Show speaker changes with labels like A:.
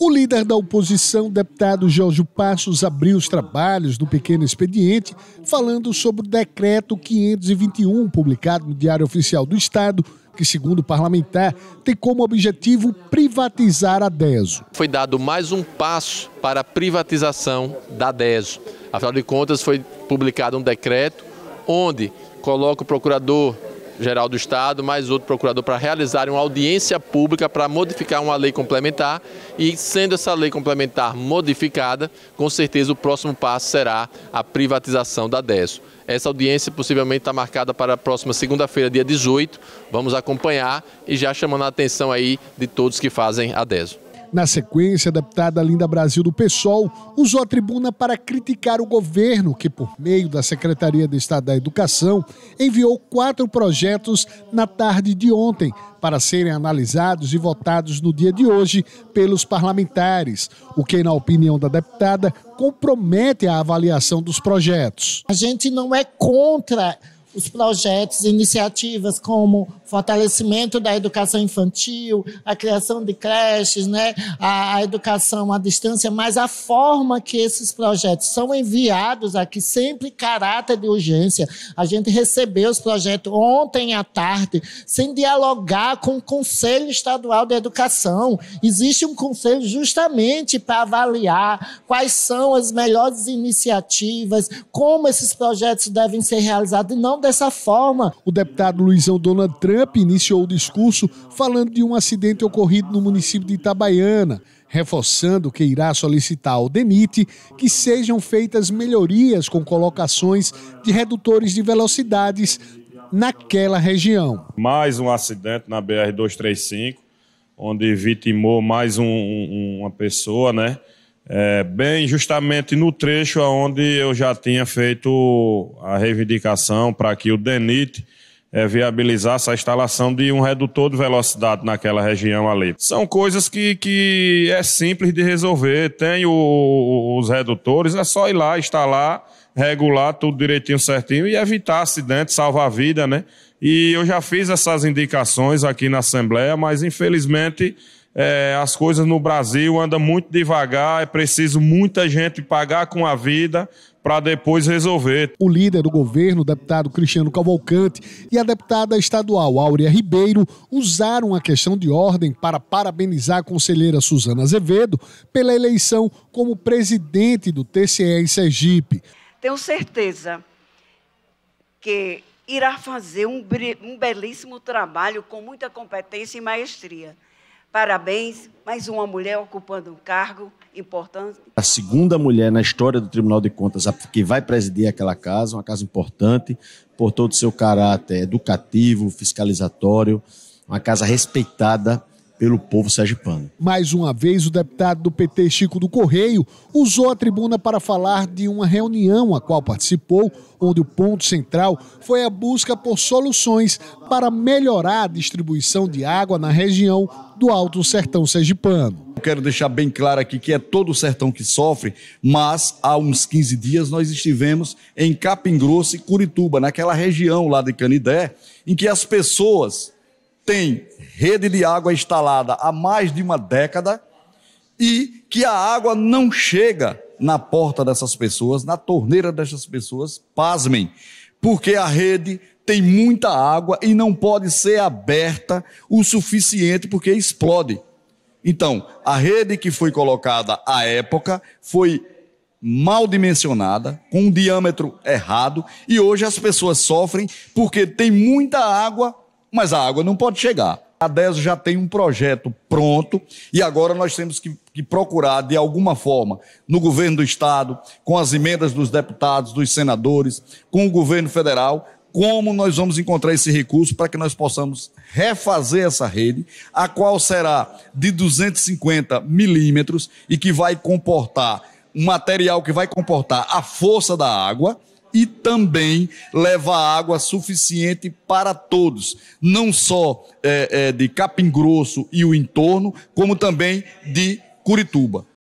A: O líder da oposição, deputado Jorge Passos, abriu os trabalhos do pequeno expediente falando sobre o decreto 521, publicado no Diário Oficial do Estado, que, segundo o parlamentar, tem como objetivo privatizar a DESO.
B: Foi dado mais um passo para a privatização da DESO. Afinal de contas, foi publicado um decreto onde coloca o procurador Geral do Estado, mais outro procurador para realizar uma audiência pública para modificar uma lei complementar e sendo essa lei complementar modificada, com certeza o próximo passo será a privatização da DESO. Essa audiência possivelmente está marcada para a próxima segunda-feira, dia 18. Vamos acompanhar e já chamando a atenção aí de todos que fazem a DESO.
A: Na sequência, a deputada Linda Brasil do PSOL usou a tribuna para criticar o governo, que, por meio da Secretaria de Estado da Educação, enviou quatro projetos na tarde de ontem para serem analisados e votados no dia de hoje pelos parlamentares, o que, na opinião da deputada, compromete a avaliação dos projetos.
C: A gente não é contra os projetos iniciativas como fortalecimento da educação infantil, a criação de creches, né, a, a educação à distância, mas a forma que esses projetos são enviados aqui, sempre caráter de urgência. A gente recebeu os projetos ontem à tarde, sem dialogar com o Conselho Estadual de Educação. Existe um conselho justamente para avaliar quais são as melhores iniciativas, como esses projetos devem ser realizados e não dessa forma, o deputado
A: Luizão Donald Trump iniciou o discurso falando de um acidente ocorrido no município de Itabaiana, reforçando que irá solicitar ao DENIT que sejam feitas melhorias com colocações de redutores de velocidades naquela
D: região. Mais um acidente na BR 235, onde vitimou mais um, um, uma pessoa, né? É, bem justamente no trecho onde eu já tinha feito a reivindicação para que o DENIT é, viabilizasse a instalação de um redutor de velocidade naquela região ali. São coisas que, que é simples de resolver, tem o, os redutores, é só ir lá, instalar, regular tudo direitinho, certinho e evitar acidentes, salvar a vida, né? E eu já fiz essas indicações aqui na Assembleia, mas infelizmente é, as coisas no Brasil andam muito devagar, é preciso muita gente pagar com a vida para depois resolver.
A: O líder do governo, o deputado Cristiano Cavalcante, e a deputada estadual Áurea Ribeiro usaram a questão de ordem para parabenizar a conselheira Suzana Azevedo pela eleição como presidente do TCE em Sergipe.
E: Tenho certeza que irá fazer um, um belíssimo trabalho com muita competência e maestria. Parabéns, mais uma mulher ocupando um cargo importante. A segunda mulher na história do Tribunal de Contas
A: que vai presidir aquela casa, uma casa importante, por todo o seu caráter educativo, fiscalizatório, uma casa respeitada pelo povo sergipano. Mais uma vez, o deputado do PT, Chico do Correio, usou a tribuna para falar de uma reunião a qual participou, onde o ponto central foi a busca por soluções para melhorar a distribuição de água na região do Alto Sertão Sergipano.
E: Eu quero deixar bem claro aqui que é todo o sertão que sofre, mas há uns 15 dias nós estivemos em Capim Grosso e Curituba, naquela região lá de Canidé, em que as pessoas tem rede de água instalada há mais de uma década e que a água não chega na porta dessas pessoas, na torneira dessas pessoas, pasmem, porque a rede tem muita água e não pode ser aberta o suficiente porque explode. Então, a rede que foi colocada à época foi mal dimensionada, com um diâmetro errado, e hoje as pessoas sofrem porque tem muita água mas a água não pode chegar. A DESO já tem um projeto pronto e agora nós temos que, que, procurar, de alguma forma, no governo do Estado, com as emendas dos deputados, dos senadores, com o governo federal, como nós vamos encontrar esse recurso para que nós possamos refazer essa rede, a qual será de 250 milímetros e que vai comportar um material que vai comportar a força da água e também leva água suficiente para todos, não só é, é, de Capim Grosso e o entorno, como também de Curituba.